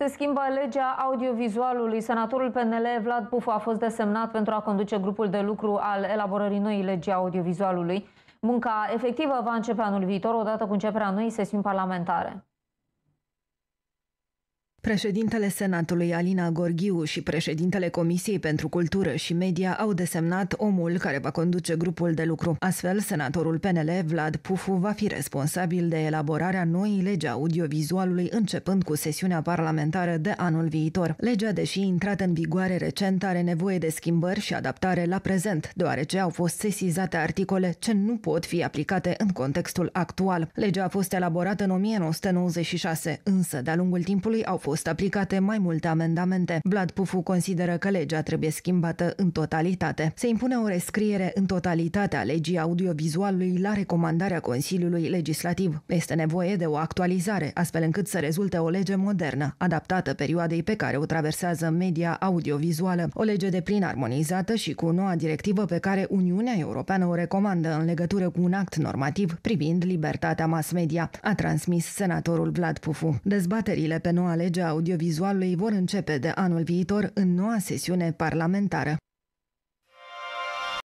Se schimbă legea audiovizualului. Senatorul PNL Vlad Pufu a fost desemnat pentru a conduce grupul de lucru al elaborării noii legi audiovizualului. Munca efectivă va începe anul viitor, odată cu începerea noii sesiuni parlamentare. Președintele Senatului Alina Gorghiu și președintele Comisiei pentru Cultură și Media au desemnat omul care va conduce grupul de lucru. Astfel, senatorul PNL Vlad Pufu va fi responsabil de elaborarea noii legi audiovizualului începând cu sesiunea parlamentară de anul viitor. Legea, deși intrată în vigoare recent, are nevoie de schimbări și adaptare la prezent, deoarece au fost sesizate articole ce nu pot fi aplicate în contextul actual. Legea a fost elaborată în 1996, însă de-a lungul timpului au fost fost aplicate mai multe amendamente. Vlad Pufu consideră că legea trebuie schimbată în totalitate. Se impune o rescriere în totalitate a legii audiovizualului la recomandarea Consiliului Legislativ. Este nevoie de o actualizare, astfel încât să rezulte o lege modernă, adaptată perioadei pe care o traversează media audiovizuală, o lege de plin armonizată și cu noua directivă pe care Uniunea Europeană o recomandă în legătură cu un act normativ privind libertatea mass media, a transmis senatorul Vlad Pufu. Dezbaterile pe noua lege audiovizualului vor începe de anul viitor în noua sesiune parlamentară.